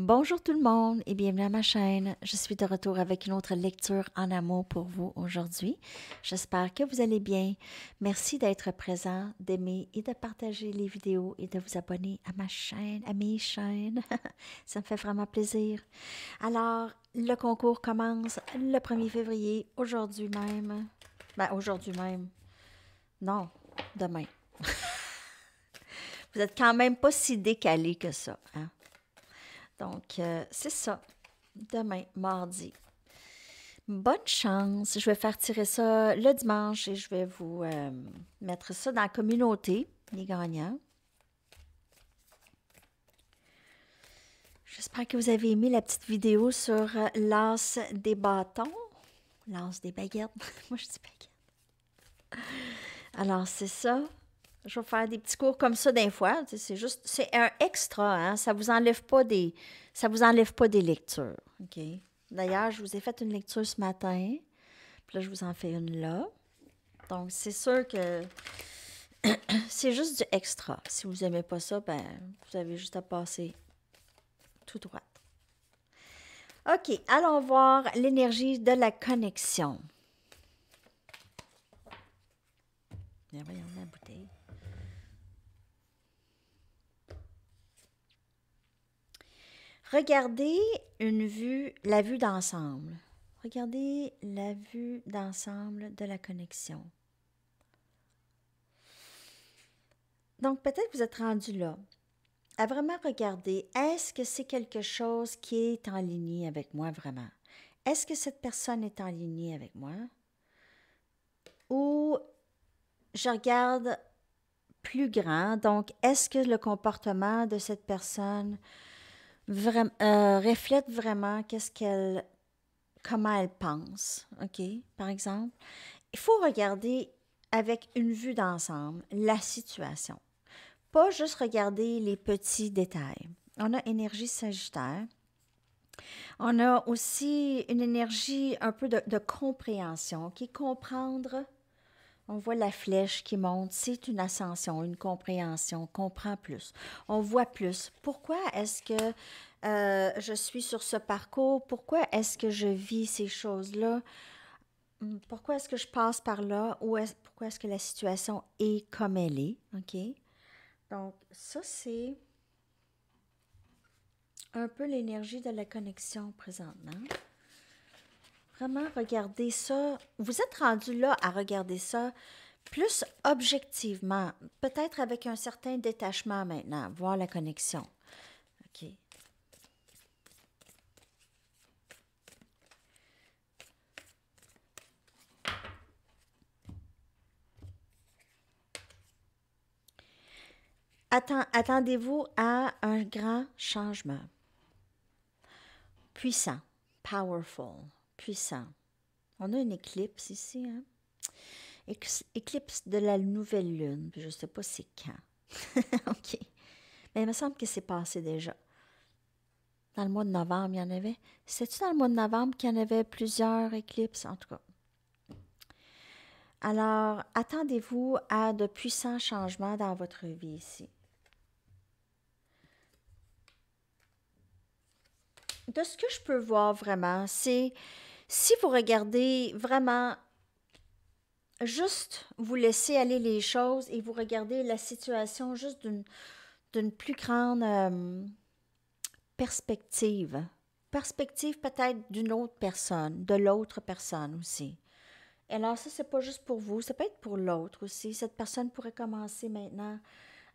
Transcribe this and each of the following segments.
Bonjour tout le monde et bienvenue à ma chaîne. Je suis de retour avec une autre lecture en amour pour vous aujourd'hui. J'espère que vous allez bien. Merci d'être présent, d'aimer et de partager les vidéos et de vous abonner à ma chaîne, à mes chaînes. Ça me fait vraiment plaisir. Alors, le concours commence le 1er février, aujourd'hui même. Ben, aujourd'hui même. Non, demain. vous êtes quand même pas si décalé que ça. Hein? Donc, euh, c'est ça. Demain, mardi. Bonne chance. Je vais faire tirer ça le dimanche et je vais vous euh, mettre ça dans la communauté, les gagnants. J'espère que vous avez aimé la petite vidéo sur euh, l'as des bâtons. lance des baguettes. Moi, je dis baguettes. Alors, c'est ça. Je vais faire des petits cours comme ça des fois. C'est juste, c'est un extra. Hein? Ça vous enlève pas des, ça vous enlève pas des lectures. Ok. D'ailleurs, je vous ai fait une lecture ce matin. Puis là, je vous en fais une là. Donc, c'est sûr que c'est juste du extra. Si vous aimez pas ça, ben, vous avez juste à passer tout droit. OK, allons voir l'énergie de la connexion. Bien, voyons la bouteille. Regardez une vue, la vue d'ensemble. Regardez la vue d'ensemble de la connexion. Donc peut-être que vous êtes rendu là à vraiment regarder, est-ce que c'est quelque chose qui est en ligne avec moi vraiment? Est-ce que cette personne est en ligne avec moi? Ou je regarde plus grand, donc est-ce que le comportement de cette personne Vra- euh, reflète vraiment qu'est-ce qu'elle, comment elle pense, OK, par exemple. Il faut regarder avec une vue d'ensemble la situation, pas juste regarder les petits détails. On a énergie sagittaire. On a aussi une énergie un peu de, compréhension, qui comprendre on voit la flèche qui monte, c'est une ascension, une compréhension, on comprend plus, on voit plus. Pourquoi est-ce que euh, je suis sur ce parcours, pourquoi est-ce que je vis ces choses-là, hmm, pourquoi est-ce que je passe par là, ou est pourquoi est-ce que la situation est comme elle est, OK? Donc, ça, c'est un peu l'énergie de la connexion présentement. Vraiment, regardez ça. Vous êtes rendu là à regarder ça plus objectivement, peut-être avec un certain détachement maintenant, voir la connexion. OK. attendez-vous à un grand changement. Puissant, powerful, puissant. On a une éclipse ici, hein? Éclipse de la nouvelle lune, je ne sais pas c'est quand. OK. Mais il me semble que c'est passé déjà. Dans le mois de novembre, il y en avait. C'est-tu dans le mois de novembre qu'il y en avait plusieurs éclipses, en tout cas? Alors, attendez-vous à de puissants changements dans votre vie ici. de ce que je peux voir vraiment, c'est si vous regardez vraiment juste vous laisser aller les choses et vous regardez la situation juste d'une plus grande euh, perspective. Perspective peut-être d'une autre personne, de l'autre personne aussi. Alors ça, c'est pas juste pour vous, ça peut être pour l'autre aussi. Cette personne pourrait commencer maintenant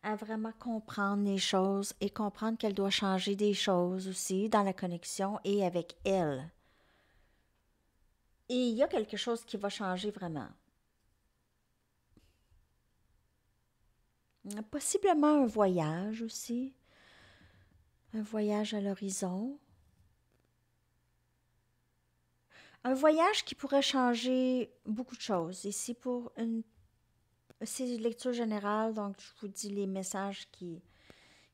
à vraiment comprendre les choses et comprendre qu'elle doit changer des choses aussi dans la connexion et avec elle. Et il y a quelque chose qui va changer vraiment. Possiblement un voyage aussi. Un voyage à l'horizon. Un voyage qui pourrait changer beaucoup de choses. Ici, pour une c'est une lecture générale, donc je vous dis les messages qui,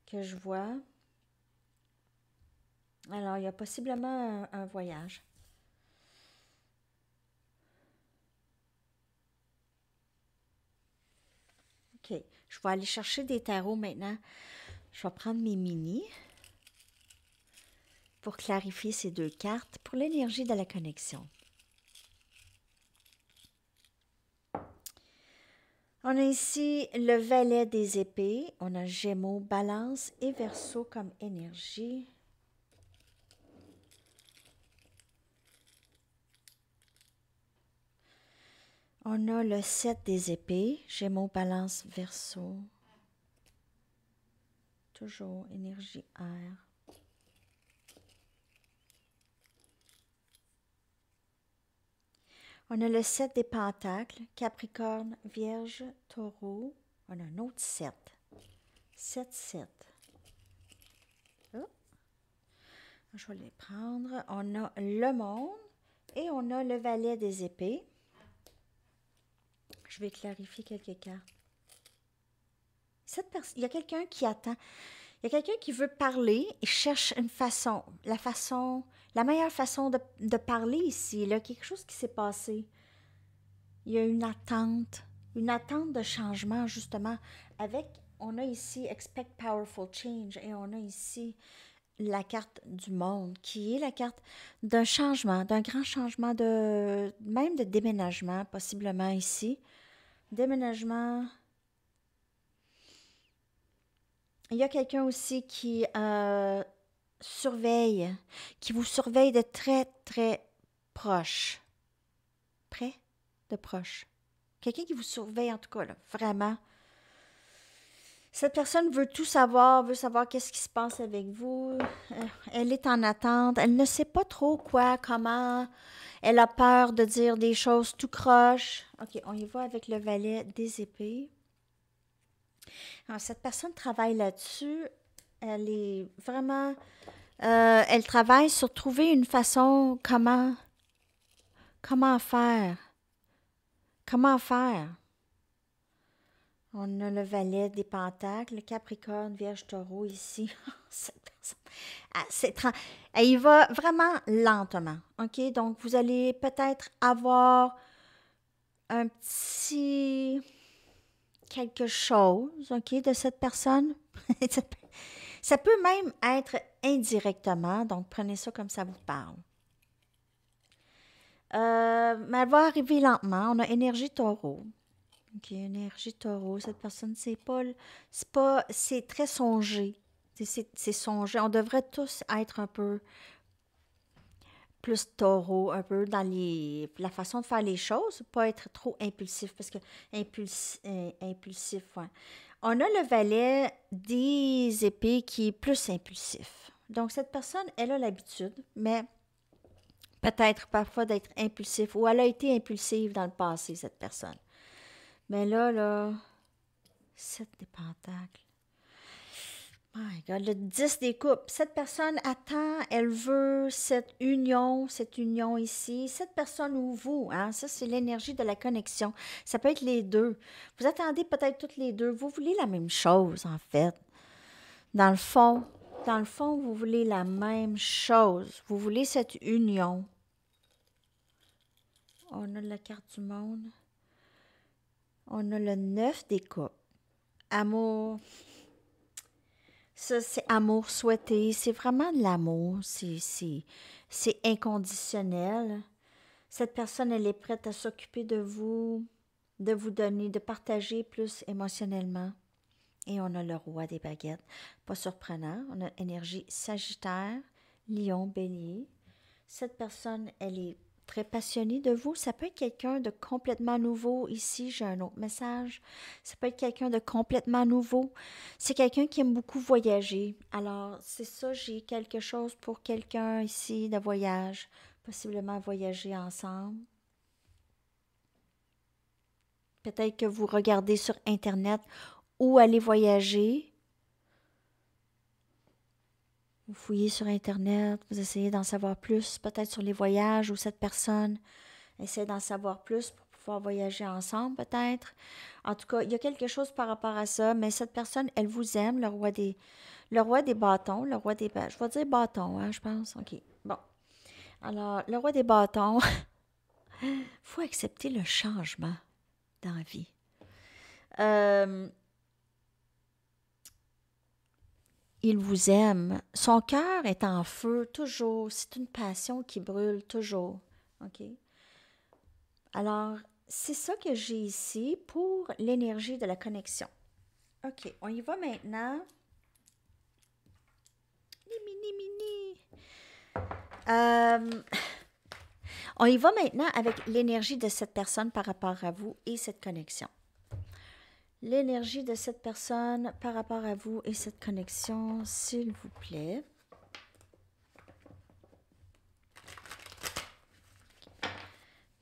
que je vois. Alors, il y a possiblement un, voyage. OK. Je vais aller chercher des tarots maintenant. Je vais prendre mes mini pour clarifier ces deux cartes pour l'énergie de la connexion. On a ici le valet des épées. On a Gémeaux, Balance et Verseau comme énergie. On a le 7 des épées, Gémeaux, Balance, Verseau. Toujours énergie air. On a le 7 des Pentacles, Capricorne, Vierge, Taureau. On a un autre 7. 7, 7. Je vais les prendre. On a le monde et on a le valet des épées. Je vais clarifier quelques cartes. Cette il y a quelqu'un qui attend. Il y a quelqu'un qui veut parler et cherche une façon, la façon, la meilleure façon de, parler ici. Il y a quelque chose qui s'est passé. Il y a une attente, une attente de changement, justement. Avec, on a ici Expect Powerful Change et on a ici la carte du monde, qui est la carte d'un changement, d'un grand changement de, même de déménagement, possiblement ici. Déménagement, il y a quelqu'un aussi qui euh, surveille, qui vous surveille de très, très proche. Près de proche. Quelqu'un qui vous surveille en tout cas, là, vraiment. Cette personne veut tout savoir, veut savoir qu'est-ce qui se passe avec vous. Euh, elle est en attente. Elle ne sait pas trop quoi, comment. Elle a peur de dire des choses tout croche. OK, on y va avec le valet des épées. Alors, cette personne travaille là-dessus. Elle est vraiment... Euh, elle travaille sur trouver une façon comment... Comment faire. Comment faire. On a le valet des pentacles, le Capricorne, Vierge, Taureau ici. Cette personne, elle, il va vraiment lentement. OK? Donc, vous allez peut-être avoir un petit quelque chose, OK, de cette personne. ça peut même être indirectement, donc prenez ça comme ça vous parle. Euh, mais elle va arriver lentement. On a énergie taureau. OK, énergie taureau. Cette personne, c'est pas... C'est pas... C'est très songé. C'est songé. On devrait tous être un peu plus taureau un peu dans les, la façon de faire les choses, pas être trop impulsif, parce que impulsif, euh, impulsif ouais. On a le valet des épées qui est plus impulsif. Donc, cette personne, elle a l'habitude, mais peut-être parfois d'être impulsif, ou elle a été impulsive dans le passé, cette personne. Mais là, là, sept des pentacles. Oh le 10 des coupes. Cette personne attend, elle veut cette union, cette union ici, cette personne ou vous. Hein? Ça, c'est l'énergie de la connexion. Ça peut être les deux. Vous attendez peut-être toutes les deux. Vous voulez la même chose, en fait. Dans le fond, dans le fond, vous voulez la même chose. Vous voulez cette union. On a la carte du monde. On a le 9 des coupes. Amour, ça, c'est amour souhaité. C'est vraiment de l'amour. C'est inconditionnel. Cette personne, elle est prête à s'occuper de vous, de vous donner, de partager plus émotionnellement. Et on a le roi des baguettes. Pas surprenant. On a énergie Sagittaire, Lion, Bélier. Cette personne, elle est très passionné de vous. Ça peut être quelqu'un de complètement nouveau. Ici, j'ai un autre message. Ça peut être quelqu'un de complètement nouveau. C'est quelqu'un qui aime beaucoup voyager. Alors, c'est ça, j'ai quelque chose pour quelqu'un ici de voyage. Possiblement voyager ensemble. Peut-être que vous regardez sur Internet où aller voyager. Vous fouillez sur Internet, vous essayez d'en savoir plus, peut-être sur les voyages ou cette personne essaie d'en savoir plus pour pouvoir voyager ensemble, peut-être. En tout cas, il y a quelque chose par rapport à ça, mais cette personne, elle vous aime, le roi des, le roi des bâtons, le roi des... Je vais dire bâtons, hein, je pense. OK, bon. Alors, le roi des bâtons, il faut accepter le changement dans la vie. Euh, il vous aime. Son cœur est en feu toujours. C'est une passion qui brûle toujours. OK? Alors, c'est ça que j'ai ici pour l'énergie de la connexion. OK, on y va maintenant. Euh, on y va maintenant avec l'énergie de cette personne par rapport à vous et cette connexion l'énergie de cette personne par rapport à vous et cette connexion, s'il vous plaît.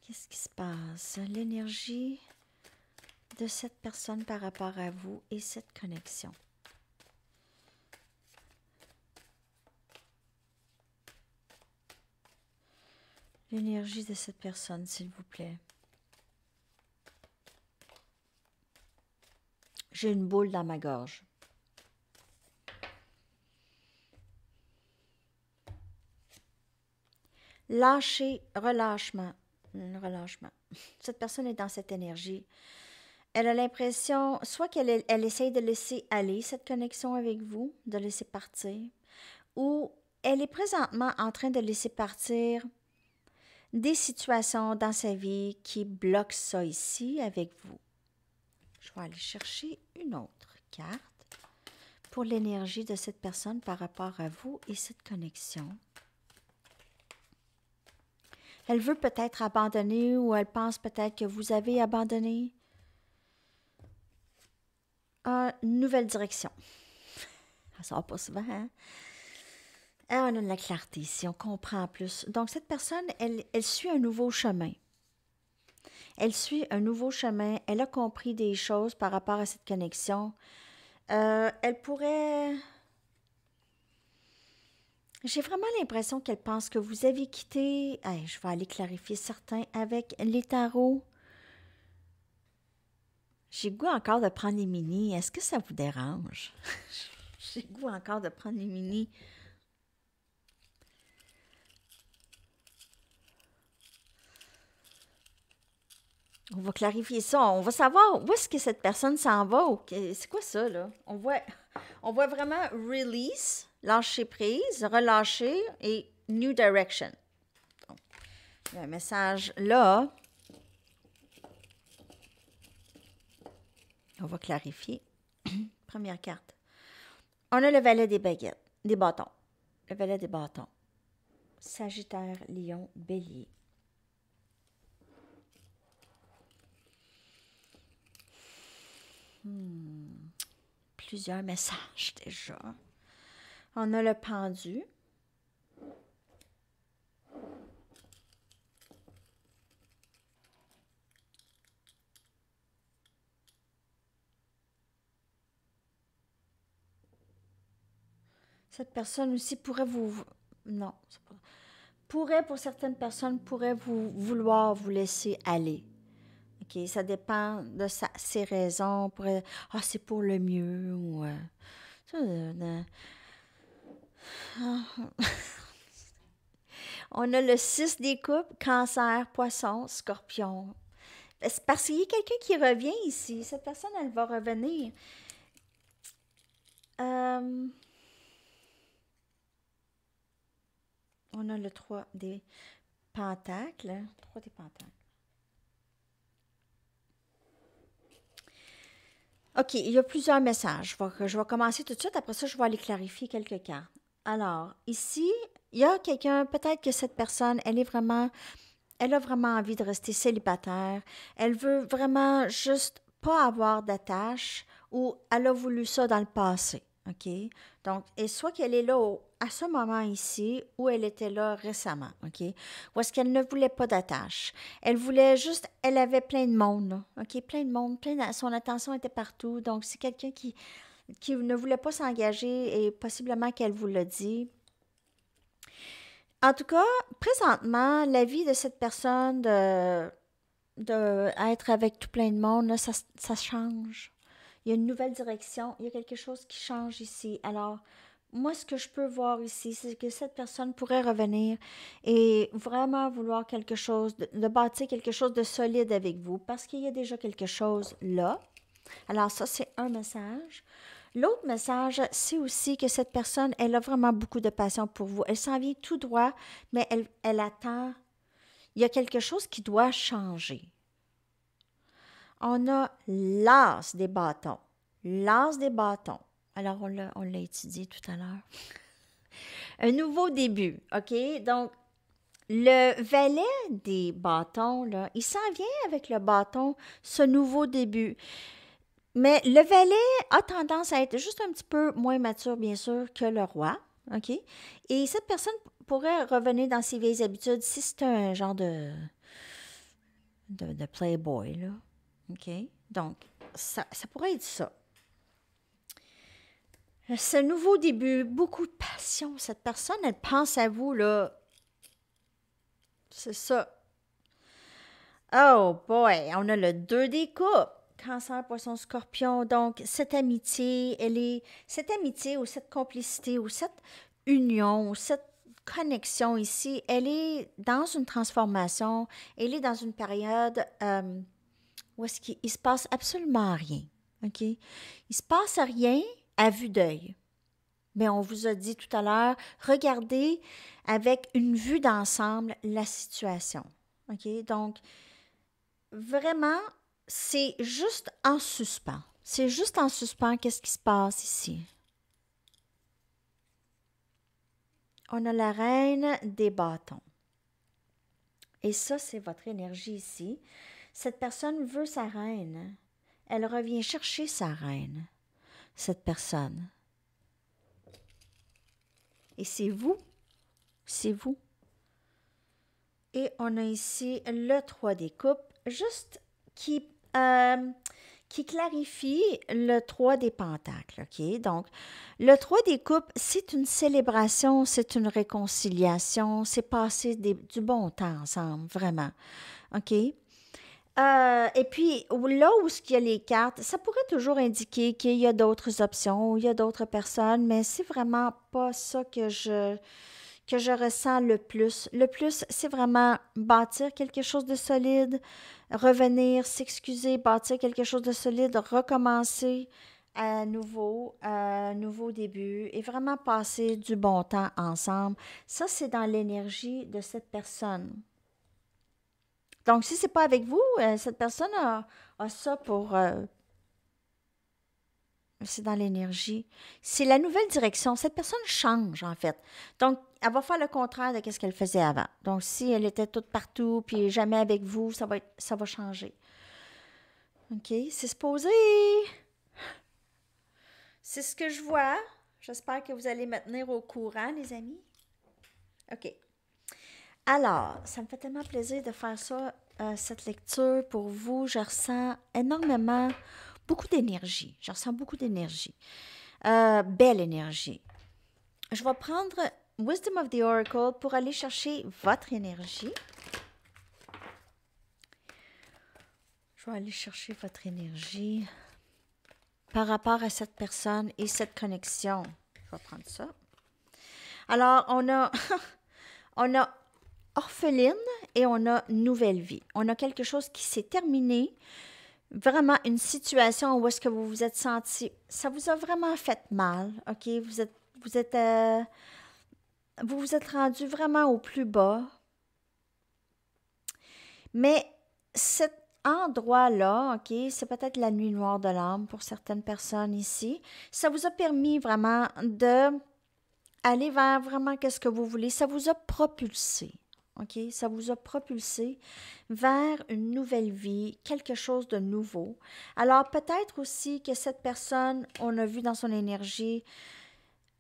Qu'est-ce qui se passe? L'énergie de cette personne par rapport à vous et cette connexion. L'énergie de cette personne, s'il vous plaît. J'ai une boule dans ma gorge. Lâcher, relâchement, hmm, relâchement. Cette personne est dans cette énergie. Elle a l'impression, soit qu'elle elle, essaye de laisser aller cette connexion avec vous, de laisser partir, ou elle est présentement en train de laisser partir des situations dans sa vie qui bloquent ça ici avec vous. Je vais aller chercher une autre carte pour l'énergie de cette personne par rapport à vous et cette connexion. Elle veut peut-être abandonner ou elle pense peut-être que vous avez abandonné. une nouvelle direction. Ça sort pas souvent, hein? Ah, on a de la clarté ici, on comprend plus. Donc, cette personne, elle suit un nouveau chemin. Elle suit un nouveau chemin, elle a compris des choses par rapport à cette connexion. Euh, elle pourrait... J'ai vraiment l'impression qu'elle pense que vous avez quitté... je vais aller clarifier certains avec les tarots. J'ai goût encore de prendre les mini. Est-ce que ça vous dérange? J'ai goût encore de prendre les mini. On va clarifier ça. On va savoir où est-ce que cette personne s'en va. C'est quoi ça, là? On voit, on voit vraiment release, lâcher prise, relâcher et new direction. Le message là. On va clarifier. Première carte. On a le valet des baguettes, des bâtons. Le valet des bâtons. Sagittaire, lion, bélier. Hmm. Plusieurs messages déjà. On a le pendu. Cette personne aussi pourrait vous... Non, pourrait pour certaines personnes, pourrait vous vouloir vous laisser aller. OK, ça dépend de sa, ses raisons. Pour, euh, ah, c'est pour le mieux euh, euh, ah. On a le 6 des coupes, cancer, poisson, scorpion. C'est parce qu'il y a quelqu'un qui revient ici. Cette personne, elle va revenir. on a le 3 des pentacles. 3 des pentacles. OK, il y a plusieurs messages. Je vais, commencer tout de suite. Après ça, je vais aller clarifier quelques cas. Alors, ici, il y a quelqu'un, peut-être que cette personne, elle est vraiment, elle a vraiment envie de rester célibataire. Elle veut vraiment juste pas avoir d'attache ou elle a voulu ça dans le passé. OK? Donc, et soit qu'elle est là au, à ce moment ici où elle était là récemment, OK? ou est-ce qu'elle ne voulait pas d'attache. Elle voulait juste, elle avait plein de monde, OK? Plein de monde, plein son attention était partout. Donc, c'est quelqu'un qui, qui ne voulait pas s'engager et possiblement qu'elle vous l'a dit. En tout cas, présentement, la vie de cette personne de, être avec tout plein de monde, ça, ça change. Il y a une nouvelle direction, il y a quelque chose qui change ici. Alors, moi, ce que je peux voir ici, c'est que cette personne pourrait revenir et vraiment vouloir quelque chose, de, bâtir quelque chose de solide avec vous parce qu'il y a déjà quelque chose là. Alors ça, c'est un message. L'autre message, c'est aussi que cette personne, elle a vraiment beaucoup de passion pour vous. Elle s'en vient tout droit, mais elle, elle attend. Il y a quelque chose qui doit changer. On a l'as des bâtons. L'as des bâtons. Alors, on l'a, étudié tout à l'heure. Un nouveau début, OK? Donc, le valet des bâtons, là, il s'en vient avec le bâton, ce nouveau début. Mais le valet a tendance à être juste un petit peu moins mature, bien sûr, que le roi. OK? Et cette personne pourrait revenir dans ses vieilles habitudes si c'est un genre de, de, playboy, là. OK? Donc, ça pourrait être ça. Ce nouveau début, beaucoup de passion. Cette personne, elle pense à vous, là. C'est ça. Oh boy, on a le 2 des coupes. Cancer, poisson, scorpion. Donc, cette amitié, elle est. Cette amitié ou cette complicité ou cette union ou cette connexion ici, elle est dans une transformation. Elle est dans une période euh, où est-ce qu'il se passe absolument rien. OK? Il se passe rien, à vue d'œil. Mais on vous a dit tout à l'heure, regardez avec une vue d'ensemble la situation. OK? Donc, vraiment, c'est juste en suspens. C'est juste en suspens qu'est-ce qui se passe ici. On a la reine des bâtons. Et ça, c'est votre énergie ici. Cette personne veut sa reine. Elle revient chercher sa reine cette personne. Et c'est vous, c'est vous. Et on a ici le 3 des coupes, juste qui, euh, qui clarifie le 3 des pentacles. ok Donc, le 3 des coupes, c'est une célébration, c'est une réconciliation, c'est passer du bon temps ensemble, vraiment. ok euh, et puis, là où il y a les cartes, ça pourrait toujours indiquer qu'il y a d'autres options, il y a d'autres personnes, mais c'est vraiment pas ça que je, que je ressens le plus. Le plus, c'est vraiment bâtir quelque chose de solide, revenir, s'excuser, bâtir quelque chose de solide, recommencer à nouveau, à nouveau début et vraiment passer du bon temps ensemble. Ça, c'est dans l'énergie de cette personne. Donc, si ce n'est pas avec vous, euh, cette personne a, ça pour... Euh, c'est dans l'énergie. C'est la nouvelle direction. Cette personne change, en fait. Donc, elle va faire le contraire de ce qu'elle faisait avant. Donc, si elle était toute partout, puis jamais avec vous, ça va, ça va changer. OK? C'est supposé. C'est ce que je vois. J'espère que vous allez me tenir au courant, les amis. OK. Alors, ça me fait tellement plaisir de faire ça, euh, cette lecture pour vous. Je ressens énormément, beaucoup d'énergie. Je ressens beaucoup d'énergie. Euh, belle énergie. Je vais prendre Wisdom of the Oracle pour aller chercher votre énergie. Je vais aller chercher votre énergie par rapport à cette personne et cette connexion. Je vais prendre ça. Alors, on a, on a orpheline et on a nouvelle vie. On a quelque chose qui s'est terminé, vraiment une situation où est-ce que vous vous êtes senti, ça vous a vraiment fait mal, ok? Vous êtes, vous êtes, euh, vous vous êtes rendu vraiment au plus bas. Mais cet endroit-là, ok, c'est peut-être la nuit noire de l'âme pour certaines personnes ici. Ça vous a permis vraiment de aller vers vraiment qu'est-ce que vous voulez. Ça vous a propulsé. OK? Ça vous a propulsé vers une nouvelle vie, quelque chose de nouveau. Alors, peut-être aussi que cette personne, on a vu dans son énergie,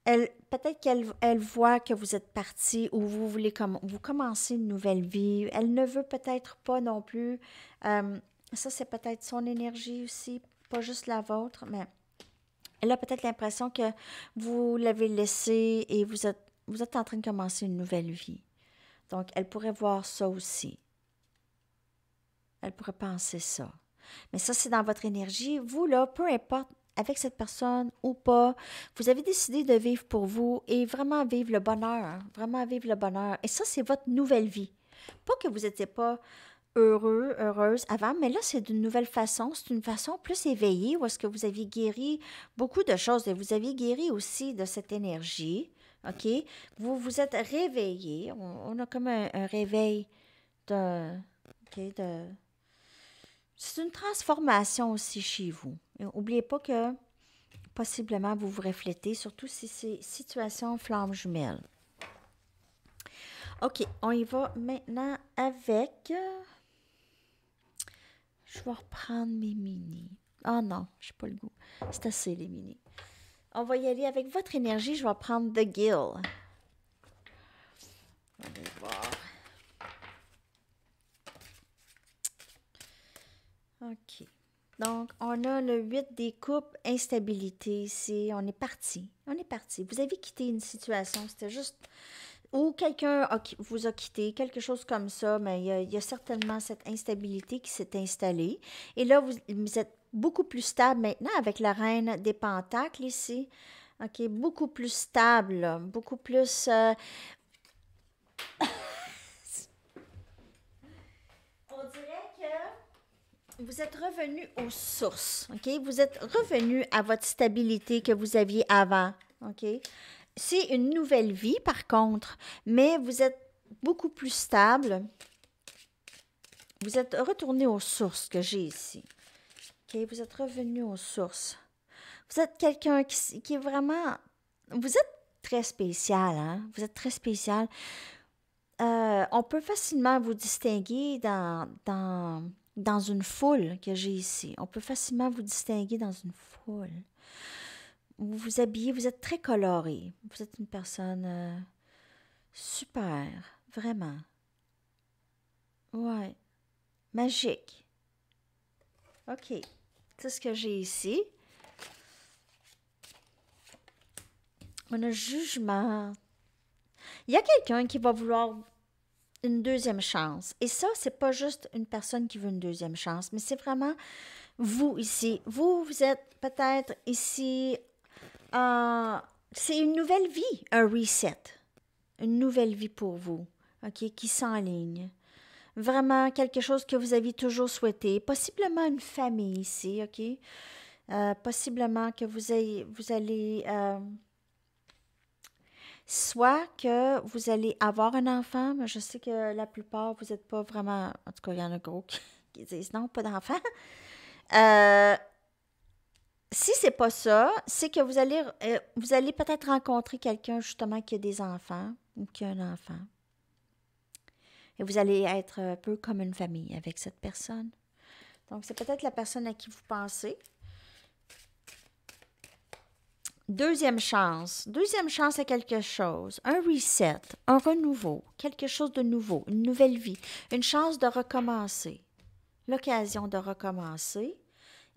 elle, peut-être qu'elle elle voit que vous êtes parti ou vous voulez comme vous commencez une nouvelle vie. Elle ne veut peut-être pas non plus. Euh, ça, c'est peut-être son énergie aussi, pas juste la vôtre, mais elle a peut-être l'impression que vous l'avez laissé et vous êtes, vous êtes en train de commencer une nouvelle vie. Donc, elle pourrait voir ça aussi. Elle pourrait penser ça. Mais ça, c'est dans votre énergie. Vous, là, peu importe avec cette personne ou pas, vous avez décidé de vivre pour vous et vraiment vivre le bonheur, hein. vraiment vivre le bonheur. Et ça, c'est votre nouvelle vie. Pas que vous n'étiez pas heureux, heureuse avant, mais là, c'est d'une nouvelle façon. C'est une façon plus éveillée où est-ce que vous avez guéri beaucoup de choses et vous avez guéri aussi de cette énergie OK? Vous vous êtes réveillé. On, a comme un, réveil de, de. C'est une transformation aussi chez vous. N'oubliez pas que possiblement vous vous reflétez, surtout si c'est situation flamme jumelle. OK, on y va maintenant avec. Je vais reprendre mes mini. Ah non, je n'ai pas le goût. C'est assez les mini. On va y aller avec votre énergie. Je vais prendre The Gill. On va voir. OK. Donc, on a le 8 des coupes, instabilité. ici. on est parti. On est parti. Vous avez quitté une situation. C'était juste ou quelqu'un vous a quitté, quelque chose comme ça, mais il y, a, certainement cette instabilité qui s'est installée. Et là, vous, êtes beaucoup plus stable maintenant avec la reine des pentacles ici. OK, beaucoup plus stable, beaucoup plus... Euh, On dirait que vous êtes revenu aux sources, OK? Vous êtes revenu à votre stabilité que vous aviez avant, OK? C'est une nouvelle vie, par contre, mais vous êtes beaucoup plus stable. Vous êtes retourné aux sources que j'ai ici. vous êtes revenu aux sources. Vous êtes quelqu'un qui, est vraiment... Vous êtes très spécial, hein? Vous êtes très spécial. Euh, on peut facilement vous distinguer dans, dans, dans une foule que j'ai ici. On peut facilement vous distinguer dans une foule vous vous habillez, vous êtes très coloré. Vous êtes une personne euh, super, vraiment. Ouais, magique. OK, c'est ce que j'ai ici. On a jugement. Il y a quelqu'un qui va vouloir une deuxième chance. Et ça, c'est pas juste une personne qui veut une deuxième chance, mais c'est vraiment vous ici. Vous, vous êtes peut-être ici euh, c'est une nouvelle vie, un reset, une nouvelle vie pour vous, ok, qui s'enligne. Vraiment quelque chose que vous avez toujours souhaité, possiblement une famille ici, ok, euh, possiblement que vous, ayez, vous allez euh, soit que vous allez avoir un enfant, mais je sais que la plupart, vous n'êtes pas vraiment, en tout cas, il y en a gros qui, qui disent non, pas d'enfant. Euh, si c'est pas ça, c'est que vous allez, euh, vous allez peut-être rencontrer quelqu'un justement qui a des enfants ou qui a un enfant. Et vous allez être un peu comme une famille avec cette personne. Donc, c'est peut-être la personne à qui vous pensez. Deuxième chance. Deuxième chance à quelque chose. Un reset, un renouveau, quelque chose de nouveau, une nouvelle vie, une chance de recommencer. L'occasion de recommencer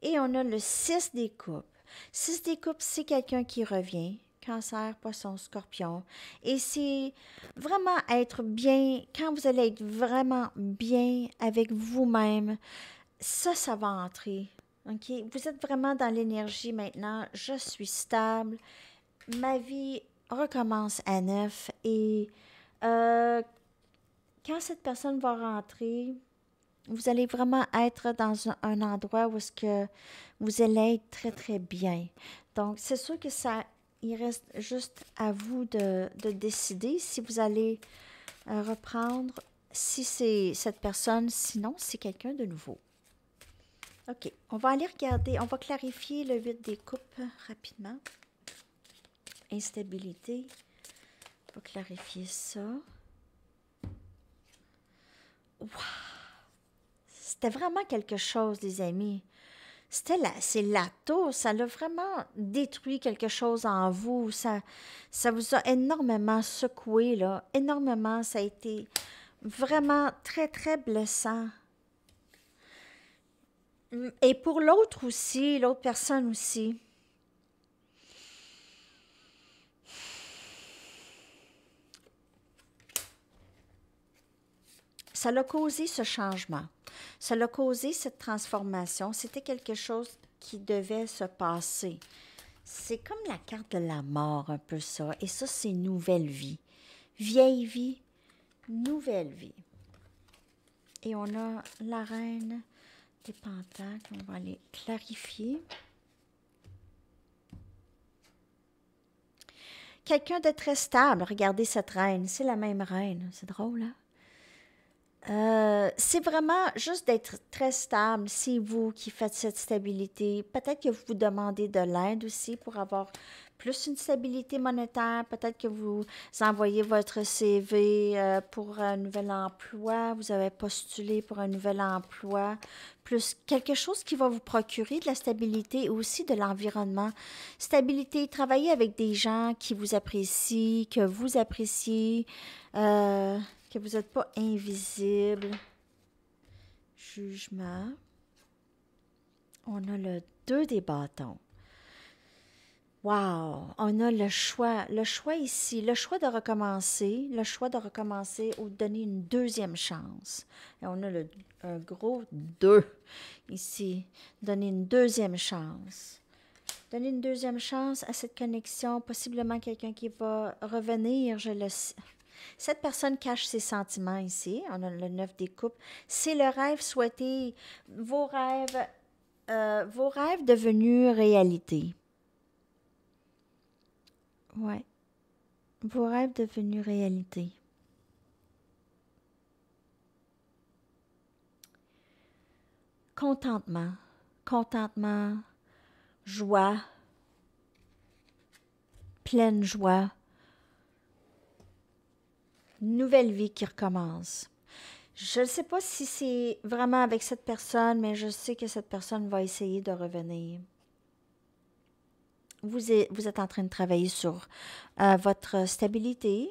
et on a le 6 des coupes. 6 des coupes, c'est quelqu'un qui revient. Cancer, poisson, scorpion. Et c'est vraiment être bien, quand vous allez être vraiment bien avec vous-même, ça, ça va entrer. OK? Vous êtes vraiment dans l'énergie maintenant. Je suis stable. Ma vie recommence à neuf. Et euh, quand cette personne va rentrer, vous allez vraiment être dans un, endroit où ce que vous allez être très, très bien. Donc, c'est sûr que ça, il reste juste à vous de, décider si vous allez euh, reprendre, si c'est cette personne, sinon c'est quelqu'un de nouveau. OK, on va aller regarder, on va clarifier le 8 des coupes rapidement. Instabilité, on va clarifier ça. waouh c'était vraiment quelque chose, les amis. C'était la, c'est tour. ça l'a vraiment détruit quelque chose en vous. Ça, ça vous a énormément secoué, là. Énormément, ça a été vraiment très, très blessant. Mm, et pour l'autre aussi, l'autre personne aussi. Ça l'a causé ce changement. Ça l'a causé cette transformation. C'était quelque chose qui devait se passer. C'est comme la carte de la mort, un peu ça. Et ça, c'est nouvelle vie. Vieille vie, nouvelle vie. Et on a la reine des pentacles. On va aller clarifier. Quelqu'un de très stable. Regardez cette reine. C'est la même reine. C'est drôle, hein? Euh, c'est vraiment juste d'être très stable. C'est vous qui faites cette stabilité. Peut-être que vous vous demandez de l'aide aussi pour avoir plus une stabilité monétaire. Peut-être que vous envoyez votre CV euh, pour un nouvel emploi. Vous avez postulé pour un nouvel emploi. Plus quelque chose qui va vous procurer de la stabilité et aussi de l'environnement. Stabilité, travailler avec des gens qui vous apprécient, que vous appréciez. Euh, que vous n'êtes pas invisible. Jugement. On a le 2 des bâtons. Wow! On a le choix. Le choix ici, le choix de recommencer, le choix de recommencer ou de donner une deuxième chance. Et on a le, un gros 2 ici. Donner une deuxième chance. Donner une deuxième chance à cette connexion. Possiblement quelqu'un qui va revenir, je le sais. Cette personne cache ses sentiments ici. On a le 9 des coupes. C'est le rêve souhaité, vos rêves, euh, vos rêves devenus réalité. Ouais. Vos rêves devenus réalité. Contentement, contentement, joie, pleine joie nouvelle vie qui recommence. Je ne sais pas si c'est vraiment avec cette personne, mais je sais que cette personne va essayer de revenir. Vous êtes, en train de travailler sur euh, votre stabilité.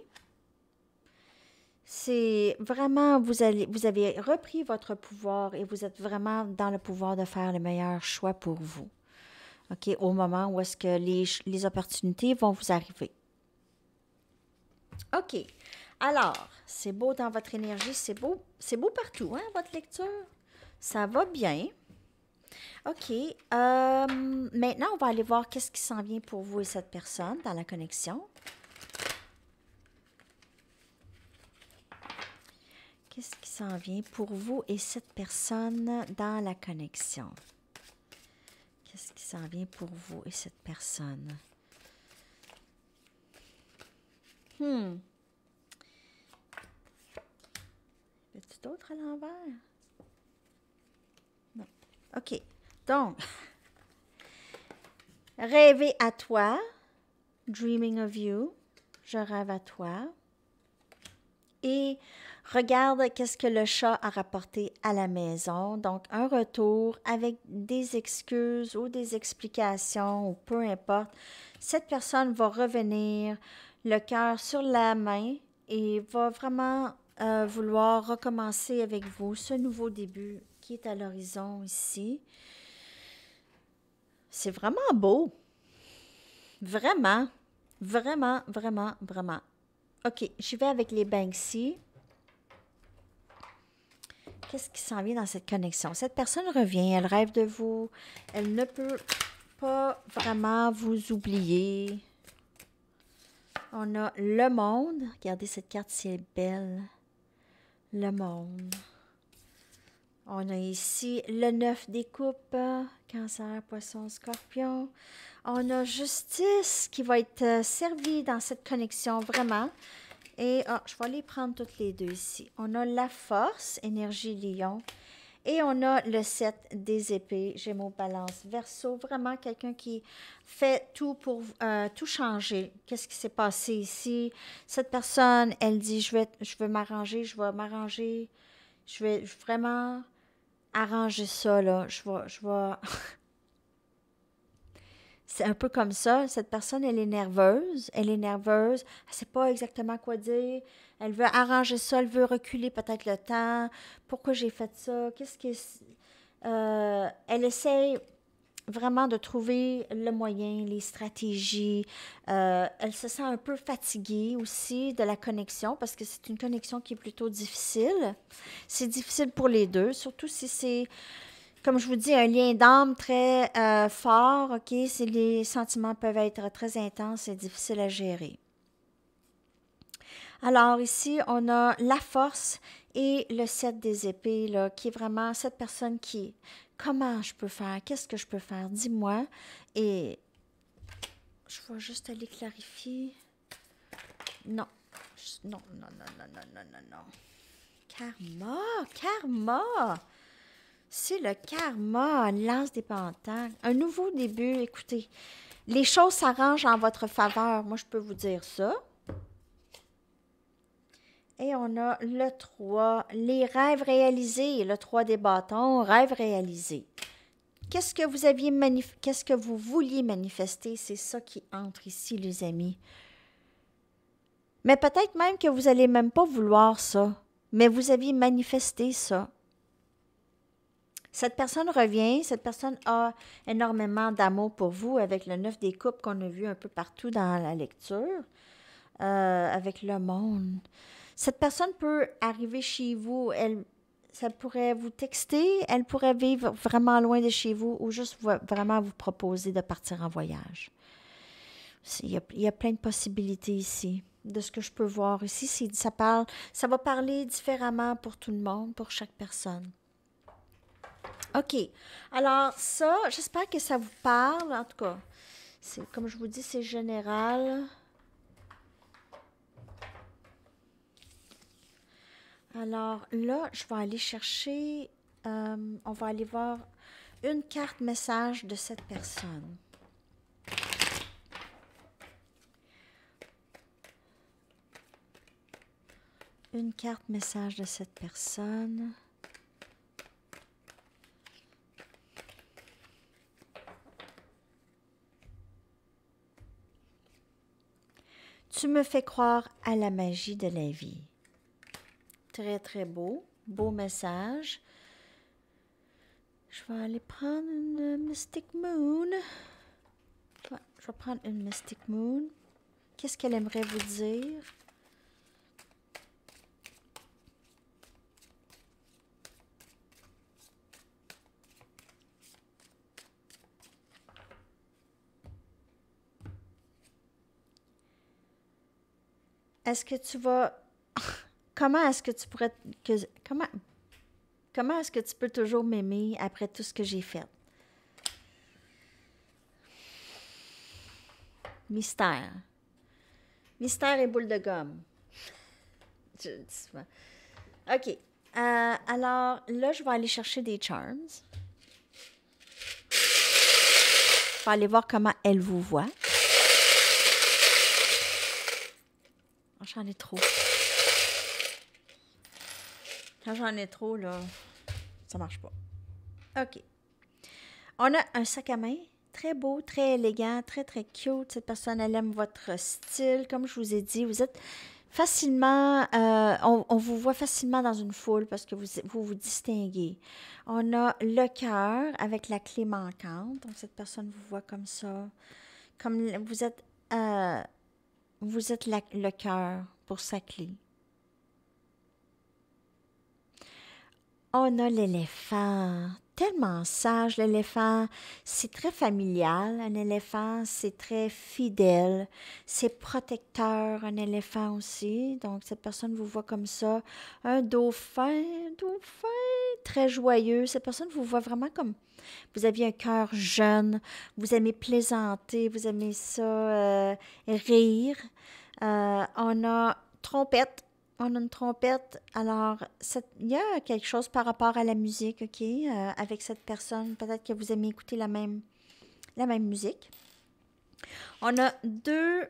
C'est vraiment, vous, vous avez repris votre pouvoir et vous êtes vraiment dans le pouvoir de faire le meilleur choix pour vous. OK, au moment où est-ce que les, les opportunités vont vous arriver. OK. Alors, c'est beau dans votre énergie, c'est beau, c'est beau partout, hein, votre lecture. Ça va bien. OK. Euh, maintenant, on va aller voir qu'est-ce qui s'en vient pour vous et cette personne dans la connexion. Qu'est-ce qui s'en vient pour vous et cette personne dans la connexion? Qu'est-ce qui s'en vient pour vous et cette personne? Hmm. Petit autre à l'envers? OK. Donc, rêver à toi, dreaming of you, je rêve à toi. Et regarde qu'est-ce que le chat a rapporté à la maison. Donc, un retour avec des excuses ou des explications ou peu importe. Cette personne va revenir le cœur sur la main et va vraiment vouloir recommencer avec vous ce nouveau début qui est à l'horizon ici. C'est vraiment beau. Vraiment, vraiment, vraiment, vraiment. OK, j'y vais avec les Banksy. Qu'est-ce qui s'en vient dans cette connexion? Cette personne revient, elle rêve de vous, elle ne peut pas vraiment vous oublier. On a le monde. Regardez cette carte, si elle est belle le monde. On a ici le 9 des coupes, cancer, poisson, scorpion. On a justice qui va être euh, servie dans cette connexion vraiment. Et ah, je vais les prendre toutes les deux ici. On a la force, énergie lion, et on a le 7 des épées, Gémeaux Balance verso Vraiment quelqu'un qui fait tout pour euh, tout changer. Qu'est-ce qui s'est passé ici? Cette personne, elle dit, je, vais, je veux m'arranger, je vais m'arranger, je vais vraiment arranger ça, là. Je vais, je vais c'est un peu comme ça. Cette personne, elle est nerveuse. Elle est nerveuse. Elle ne sait pas exactement quoi dire. Elle veut arranger ça. Elle veut reculer peut-être le temps. Pourquoi j'ai fait ça? Qu'est-ce qui... Euh, elle essaie vraiment de trouver le moyen, les stratégies. Euh, elle se sent un peu fatiguée aussi de la connexion parce que c'est une connexion qui est plutôt difficile. C'est difficile pour les deux, surtout si c'est comme je vous dis, un lien d'âme très euh, fort, OK? Les sentiments peuvent être très intenses et difficiles à gérer. Alors ici, on a la force et le 7 des épées, là, qui est vraiment cette personne qui, comment je peux faire, qu'est-ce que je peux faire, dis-moi. Et je vais juste aller clarifier. Non, non, non, non, non, non, non, non. Karma, karma. C'est le karma, lance des pentacles. Un nouveau début, écoutez. Les choses s'arrangent en votre faveur, moi je peux vous dire ça. Et on a le 3, les rêves réalisés, le 3 des bâtons, rêves réalisés. Qu'est-ce que vous aviez qu'est-ce que vous vouliez manifester, c'est ça qui entre ici les amis. Mais peut-être même que vous allez même pas vouloir ça, mais vous aviez manifesté ça cette personne revient, cette personne a énormément d'amour pour vous avec le neuf des coupes qu'on a vu un peu partout dans la lecture, euh, avec le monde. Cette personne peut arriver chez vous, elle, ça pourrait vous texter, elle pourrait vivre vraiment loin de chez vous ou juste vraiment vous proposer de partir en voyage. Il y, a, plein de possibilités ici de ce que je peux voir ici, ça parle, ça va parler différemment pour tout le monde, pour chaque personne. OK. Alors, ça, j'espère que ça vous parle. En tout cas, c'est comme je vous dis, c'est général. Alors là, je vais aller chercher, euh, on va aller voir une carte message de cette personne. Une carte message de cette personne. Tu me fais croire à la magie de la vie. Très, très beau. Beau message. Je vais aller prendre une Mystic Moon. je vais prendre une Mystic Moon. Qu'est-ce qu'elle aimerait vous dire? est-ce que tu vas. comment est-ce que tu pourrais. Que, comment comment est-ce que tu peux toujours m'aimer après tout ce que j'ai fait? Mystère. Mystère et boule de gomme. OK. Euh, alors, là, je vais aller chercher des charms. Je vais aller voir comment elle vous voit. J'en ai trop. Quand j'en ai trop, là, ça marche pas. OK. On a un sac à main. Très beau, très élégant, très, très cute. Cette personne, elle aime votre style. Comme je vous ai dit, vous êtes facilement, euh, on, vous voit facilement dans une foule parce que vous vous, distinguez. On a le cœur avec la clé manquante. Donc, cette personne vous voit comme ça. Comme vous êtes... Euh, vous êtes le cœur pour sa clé. On a l'éléphant tellement sage, l'éléphant. C'est très familial, un éléphant. C'est très fidèle. C'est protecteur, un éléphant aussi. Donc, cette personne vous voit comme ça. Un dauphin, dauphin, très joyeux. Cette personne vous voit vraiment comme... Vous aviez un cœur jeune. Vous aimez plaisanter. Vous aimez ça, euh, rire. Euh, on a trompette on a une trompette. Alors, il y a quelque chose par rapport à la musique, OK, euh, avec cette personne. Peut-être que vous aimez écouter la même, la même musique. On a deux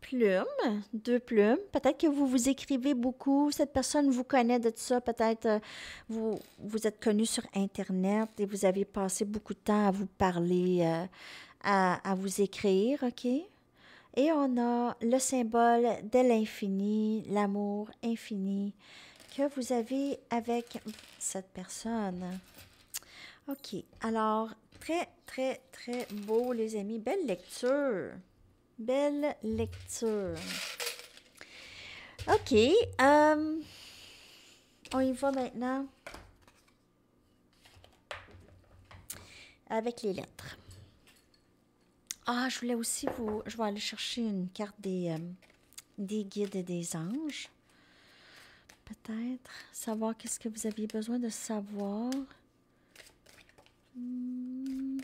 plumes, deux plumes. Peut-être que vous vous écrivez beaucoup. Cette personne vous connaît de tout ça. Peut-être euh, vous vous êtes connu sur Internet et vous avez passé beaucoup de temps à vous parler, euh, à, à, vous écrire, OK? Et on a le symbole de l'infini, l'amour infini que vous avez avec cette personne. OK. Alors, très, très, très beau, les amis. Belle lecture. Belle lecture. OK. Euh, on y va maintenant avec les lettres. Ah, je voulais aussi vous... Je vais aller chercher une carte des, euh, des guides et des anges. Peut-être. Savoir qu'est-ce que vous aviez besoin de savoir. Hmm.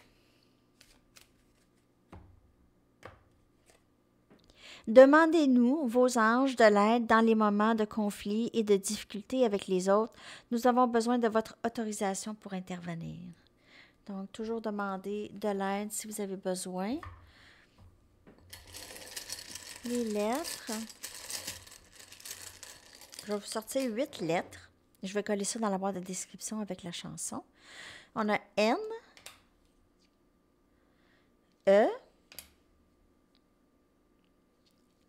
Demandez-nous, vos anges, de l'aide dans les moments de conflit et de difficulté avec les autres. Nous avons besoin de votre autorisation pour intervenir. Donc, toujours demander de l'aide si vous avez besoin. Les lettres. Je vais vous sortir huit lettres. Je vais coller ça dans la boîte de description avec la chanson. On a N, E,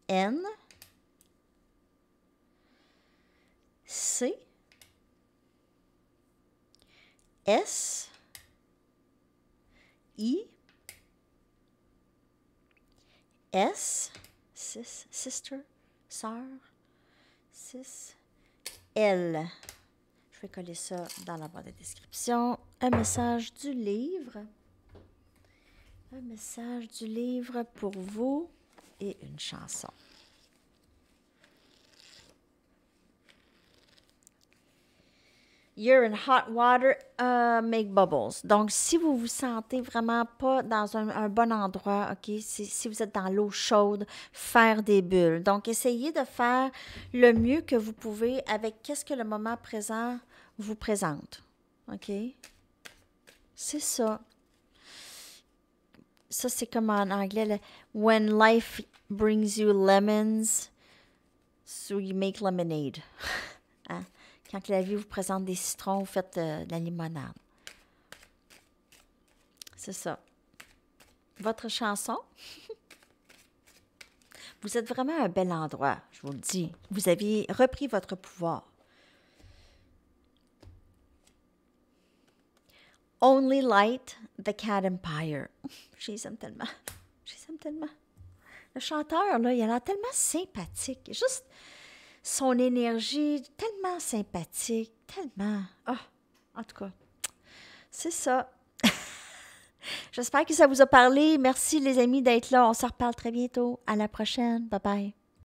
N, C, S, I, S, sis, sister, sœur, Sis L. Je vais coller ça dans la barre de description. Un message du livre. Un message du livre pour vous et une chanson. You're in hot water, euh, make bubbles. Donc, si vous vous sentez vraiment pas dans un, bon endroit, OK, si, vous êtes dans l'eau chaude, faire des bulles. Donc, essayez de faire le mieux que vous pouvez avec qu'est-ce que le moment présent vous présente. OK? C'est ça. Ça, c'est comme en anglais, When life brings you lemons, so you make lemonade. Hein? Quand la vie vous présente des citrons, vous faites euh, de la limonade. C'est ça. Votre chanson? vous êtes vraiment un bel endroit, je vous le dis. Vous avez repris votre pouvoir. Only Light, The Cat Empire. Je les aime tellement. Je les aime tellement. Le chanteur, là, il a l'air tellement sympathique. Juste son énergie tellement sympathique, tellement. Ah, en tout cas, c'est ça. J'espère que ça vous a parlé. Merci les amis d'être là. On se reparle très bientôt. À la prochaine. Bye bye.